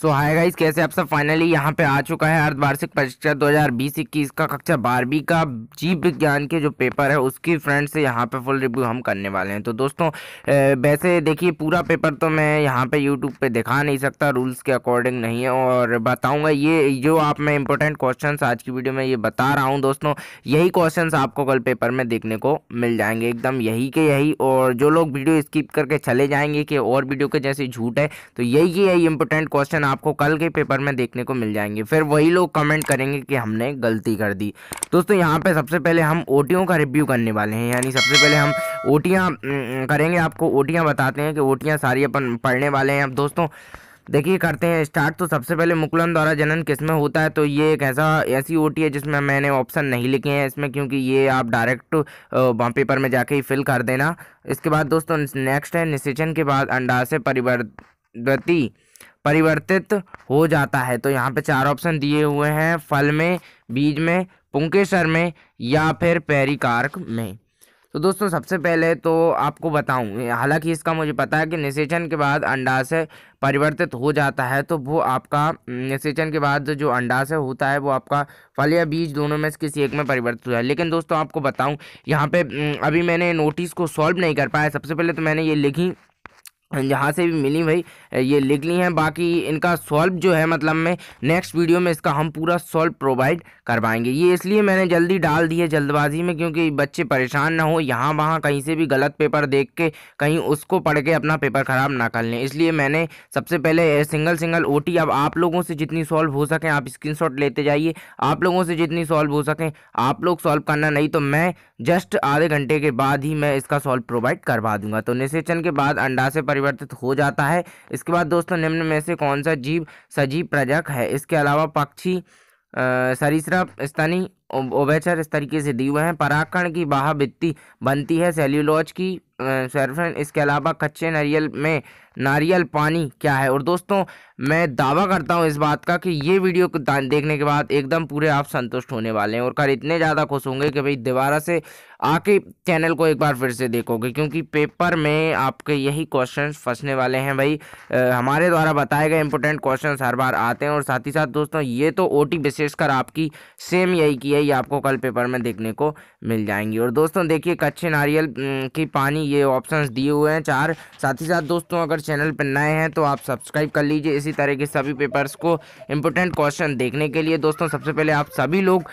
सो hi guys कैसे आप सब फाइनली यहाँ पे आ चुका है अर्धवार्षिक परीक्षा 2020 इक्कीस का कक्षा बारहवीं का जीव विज्ञान के जो पेपर है उसकी फ्रेंड से यहाँ पे फुल रिव्यू हम करने वाले हैं तो दोस्तों वैसे देखिए पूरा पेपर तो मैं यहाँ पे यूट्यूब पे दिखा नहीं सकता रूल्स के अकॉर्डिंग नहीं है और बताऊँगा ये जो आप मैं इंपॉर्टेंट क्वेश्चन आज की वीडियो में ये बता रहा हूँ दोस्तों यही क्वेश्चन आपको कल पेपर में देखने को मिल जाएंगे एकदम यही के यही और जो लोग वीडियो स्किप करके चले जाएंगे कि और वीडियो के जैसे झूठ है तो यही है इंपॉर्टेंट क्वेश्चन आपको कल के पेपर में देखने को मिल जाएंगे फिर वही लोग कमेंट करेंगे कि हमने गलती कर दी दोस्तों यहाँ पे सबसे पहले हम ओटियों का रिव्यू करने वाले हैं यानी सबसे पहले हम ओटियाँ करेंगे आपको ओटियाँ बताते हैं कि ओटियाँ सारी अपन पढ़ने वाले हैं अब दोस्तों देखिए करते हैं स्टार्ट तो सबसे पहले मुकुलन द्वारा जनन किस में होता है तो ये एक ऐसा ऐसी ओटी है जिसमें मैंने ऑप्शन नहीं लिखे हैं इसमें क्योंकि ये आप डायरेक्ट वहाँ पेपर में जाके ही फिल कर देना इसके बाद दोस्तों नेक्स्ट है निशेचन के बाद अंडा से परिवर्ती परिवर्तित हो जाता है तो यहाँ पे चार ऑप्शन दिए हुए हैं फल में बीज में पुंकेसर में या फिर पेरिकार्क में तो दोस्तों सबसे पहले तो आपको बताऊं हालांकि इसका मुझे पता है कि निषेचन के बाद अंडाशय परिवर्तित हो जाता है तो वो आपका निषेचन के बाद जो अंडाशय होता है वो आपका फल या बीज दोनों में से किसी एक में परिवर्तित होता है लेकिन दोस्तों आपको बताऊं यहाँ पे अभी मैंने नोटिस को सॉल्व नहीं कर पाया सबसे पहले तो मैंने ये लिखी जहाँ से भी मिली भाई ये लिख ली हैं बाकी इनका सॉल्व जो है मतलब में नेक्स्ट वीडियो में इसका हम पूरा सॉल्व प्रोवाइड करवाएंगे ये इसलिए मैंने जल्दी डाल दी है जल्दबाजी में क्योंकि बच्चे परेशान ना हो यहाँ वहाँ कहीं से भी गलत पेपर देख के कहीं उसको पढ़ के अपना पेपर ख़राब ना कर लें इसलिए मैंने सबसे पहले सिंगल सिंगल ओ अब आप लोगों से जितनी सॉल्व हो सकें आप स्क्रीन लेते जाइए आप लोगों से जितनी सॉल्व हो सकें आप लोग सॉल्व करना नहीं तो मैं जस्ट आधे घंटे के बाद ही मैं इसका सॉल्व प्रोवाइड करवा दूंगा तो निशेचन के बाद अंडा से परिवर्तित हो जाता है इसके बाद दोस्तों निम्न में से कौन सा जीव सजीव प्रजक है इसके अलावा पक्षी सरीसृप स्तनी ओबेचर इस तरीके से दिए हुए हैं पराकण की बाहभित्ति बनती है सेल्यूलोज की सरफन इसके अलावा कच्चे नारियल में नारियल पानी क्या है और दोस्तों मैं दावा करता हूँ इस बात का कि ये वीडियो को देखने के बाद एकदम पूरे आप संतुष्ट होने वाले हैं और कल इतने ज़्यादा खुश होंगे कि भाई दोबारा से आके चैनल को एक बार फिर से देखोगे क्योंकि पेपर में आपके यही क्वेश्चन फंसने वाले हैं भाई आ, हमारे द्वारा बताए गए इंपॉर्टेंट क्वेश्चन हर बार आते हैं और साथ ही साथ दोस्तों ये तो ओ टी विशेषकर आपकी सेम यही की है ये आपको कल पेपर में देखने को मिल जाएंगी और दोस्तों देखिए कच्चे नारियल की पानी ये ऑप्शंस दिए हुए हैं चार साथ ही साथ दोस्तों अगर चैनल पर नए हैं तो आप सब्सक्राइब कर लीजिए इसी तरह के सभी पेपर्स को इंपॉर्टेंट क्वेश्चन देखने के लिए दोस्तों सबसे पहले आप सभी लोग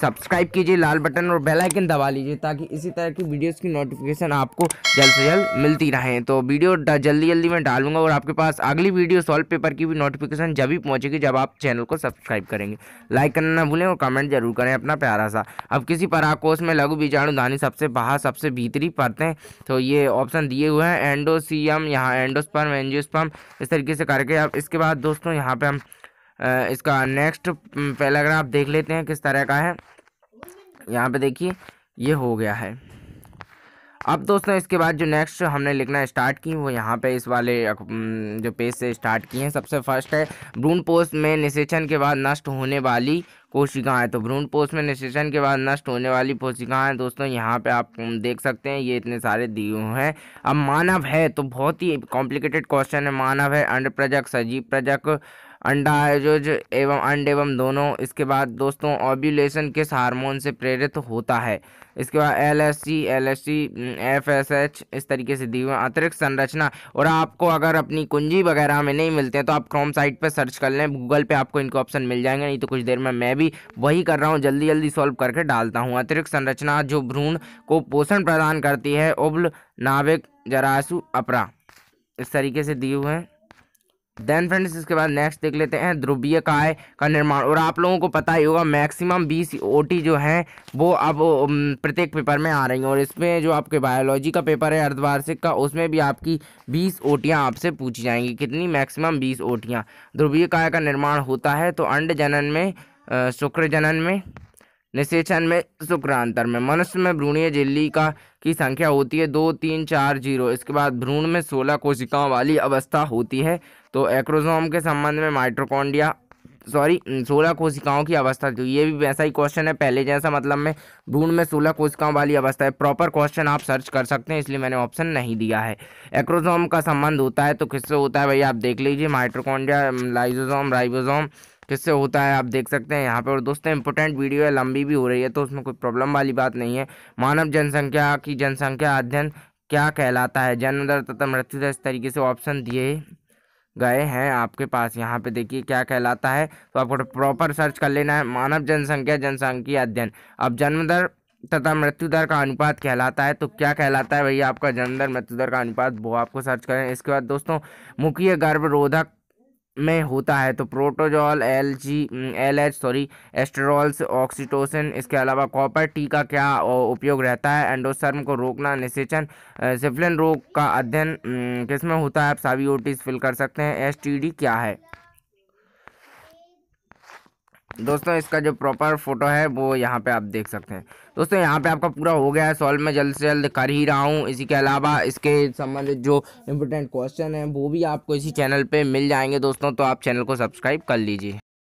सब्सक्राइब कीजिए लाल बटन और बेलाइकन दबा लीजिए ताकि इसी तरह की वीडियोज़ की नोटिफिकेशन आपको जल्द से जल्द मिलती रहे तो वीडियो जल्दी जल्दी मैं डालूंगा और आपके पास अगली वीडियो सॉल्व पेपर की भी नोटिफिकेशन जब भी पहुँचेगी जब आप चैनल को सब्सक्राइब करेंगे लाइक करना ना भूलें और कमेंट जरूर करें अपना प्यारा सा अब किसी पराकोश में लघु बीजाणु धानी सबसे बाहर सबसे भीतरी हैं तो तो ये ऑप्शन दिए हुए हैं एंडोसीएम यहाँ एंडोस्पर्म एनजियोस्पर्म इस तरीके से करके अब इसके बाद दोस्तों यहाँ पे हम इसका नेक्स्ट पैराग्राफ देख लेते हैं किस तरह का है यहाँ पे देखिए ये हो गया है अब दोस्तों इसके बाद जो नेक्स्ट हमने लिखना स्टार्ट की वो यहाँ पे इस वाले जो पेज से स्टार्ट किए हैं सबसे फर्स्ट है ब्रून पोस्ट में निषेचन के बाद नष्ट होने वाली कोशिकाएं तो भ्रूण पोष में निषेचन के बाद नष्ट होने वाली कोशिकाएं दोस्तों यहाँ पे आप देख सकते हैं ये इतने सारे दिए हुए हैं अब मानव है तो बहुत ही कॉम्प्लिकेटेड क्वेश्चन है मानव है अंड प्रजक सजीव प्रजक अंडायोज एवं अंड एवं दोनों इसके बाद दोस्तों ओब्यूलेशन किस हार्मोन से प्रेरित होता है इसके बाद L S C L S C F S H इस तरीके से दी हुई अतिरिक्त संरचना और आपको अगर अपनी कुंजी वगैरह में नहीं मिलते हैं तो आप क्रोम साइट पर सर्च कर लें गूगल पे आपको इनको ऑप्शन मिल जाएंगे नहीं तो कुछ देर में मैं भी वही कर रहा हूँ जल्दी जल्दी सॉल्व करके डालता हूँ अतिरिक्त संरचना जो भ्रूण को पोषण प्रदान करती है उब्ल नाविक जरासु अपरा इस तरीके से दिए हुए हैं देन फ्रेंड्स इसके बाद नेक्स्ट देख लेते हैं ध्रुवीय काय का निर्माण और आप लोगों को पता ही होगा मैक्सिमम बीस ओटी जो हैं वो अब प्रत्येक पेपर में आ रही हैं और इसमें जो आपके बायोलॉजी का पेपर है अर्धवार्षिक का उसमें भी आपकी बीस ओटियाँ आपसे पूछी जाएंगी कितनी मैक्सिमम बीस ओटियाँ ध्रुवीय काय का निर्माण होता है तो अंड जनन में शुक्र जनन में निषेचन में शुक्रांतर में मनुष्य में भ्रूणीय झिल्ली का की संख्या होती है दो तीन चार जीरो इसके बाद भ्रूण में सोलह कोशिकाओं वाली अवस्था होती है तो एक्रोजोम के संबंध में माइट्रोकॉन्डिया सॉरी सोलह कोशिकाओं की अवस्था तो ये भी वैसा ही क्वेश्चन है पहले जैसा मतलब में भ्रूण में सोलह कोशिकाओं वाली अवस्था है प्रॉपर क्वेश्चन आप सर्च कर सकते हैं इसलिए मैंने ऑप्शन नहीं दिया है एक्रोजोम का संबंध होता है तो किससे होता है भैया आप देख लीजिए माइट्रोकॉन्डिया लाइजोजोम राइबोजोम किससे होता है आप देख सकते हैं यहाँ पर और दोस्तों इंपोर्टेंट वीडियो है लंबी भी हो रही है तो उसमें कोई प्रॉब्लम वाली बात नहीं है मानव जनसंख्या की जनसंख्या अध्ययन क्या कहलाता है जन्म दर तथा मृत्यु दर इस तरीके से ऑप्शन दिए गए हैं आपके पास यहाँ पे देखिए क्या कहलाता है तो आपको प्रॉपर सर्च कर लेना है मानव जनसंख्या जनसंख्या अध्ययन अब जन्म दर तथा मृत्यु दर का अनुपात कहलाता है तो क्या कहलाता है भैया आपका जन्म दर मृत्यु दर का अनुपात वो आपको सर्च करें इसके बाद दोस्तों मुख्य गर्भरोधक में होता है तो प्रोटोजॉल L G L H sorry sterols oxytocin इसके अलावा कॉपर टी का क्या उपयोग रहता है एंडोसर्म को रोकना निषेचन सिफ्लिन रोग का अध्ययन किसमें होता है आप ओटीज फिल कर सकते हैं एस टी डी क्या है दोस्तों इसका जो प्रॉपर फोटो है वो यहाँ पे आप देख सकते हैं दोस्तों यहाँ पे आपका पूरा हो गया है सॉल्व मैं जल्द से जल्द कर ही रहा हूँ इसी के अलावा इसके संबंधित जो इम्पोर्टेंट क्वेश्चन हैं वो भी आपको इसी चैनल पे मिल जाएंगे दोस्तों तो आप चैनल को सब्सक्राइब कर लीजिए